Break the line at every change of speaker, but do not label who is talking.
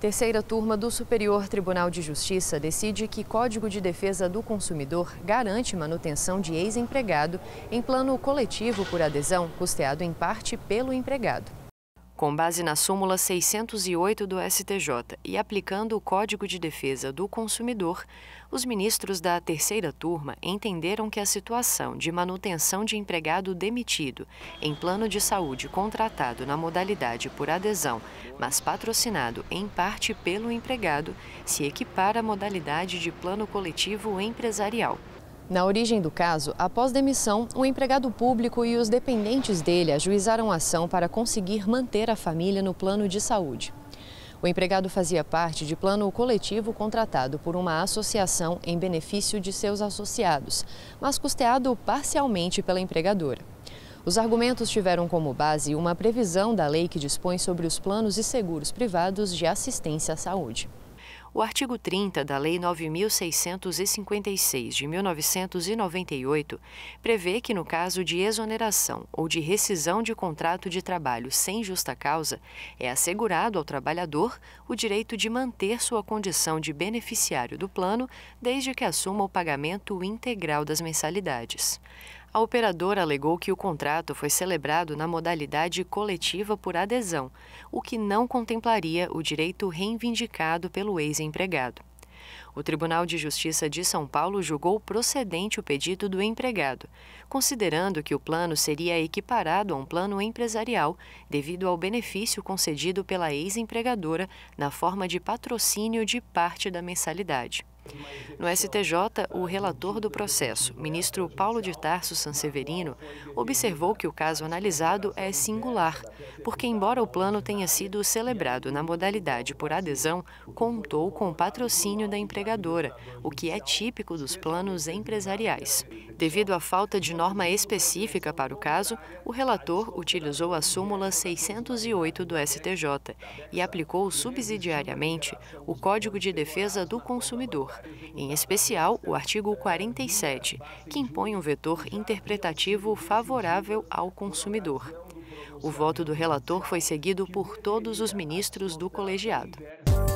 Terceira turma do Superior Tribunal de Justiça decide que Código de Defesa do Consumidor garante manutenção de ex-empregado em plano coletivo por adesão, custeado em parte pelo empregado com base na súmula 608 do STJ e aplicando o Código de Defesa do Consumidor, os ministros da terceira turma entenderam que a situação de manutenção de empregado demitido em plano de saúde contratado na modalidade por adesão, mas patrocinado em parte pelo empregado, se equipara à modalidade de plano coletivo empresarial. Na origem do caso, após demissão, o empregado público e os dependentes dele ajuizaram a ação para conseguir manter a família no plano de saúde. O empregado fazia parte de plano coletivo contratado por uma associação em benefício de seus associados, mas custeado parcialmente pela empregadora. Os argumentos tiveram como base uma previsão da lei que dispõe sobre os planos e seguros privados de assistência à saúde o artigo 30 da Lei 9656 de 1998 prevê que no caso de exoneração ou de rescisão de contrato de trabalho sem justa causa, é assegurado ao trabalhador o direito de manter sua condição de beneficiário do plano desde que assuma o pagamento integral das mensalidades. A operadora alegou que o contrato foi celebrado na modalidade coletiva por adesão, o que não contemplaria o direito reivindicado pelo ex-empregado. O Tribunal de Justiça de São Paulo julgou procedente o pedido do empregado, considerando que o plano seria equiparado a um plano empresarial devido ao benefício concedido pela ex-empregadora na forma de patrocínio de parte da mensalidade. No STJ, o relator do processo, ministro Paulo de Tarso Sanseverino, observou que o caso analisado é singular, porque, embora o plano tenha sido celebrado na modalidade por adesão, contou com o patrocínio da empregadora, o que é típico dos planos empresariais. Devido à falta de norma específica para o caso, o relator utilizou a súmula 608 do STJ e aplicou subsidiariamente o Código de Defesa do Consumidor, em especial o artigo 47, que impõe um vetor interpretativo favorável ao consumidor. O voto do relator foi seguido por todos os ministros do colegiado.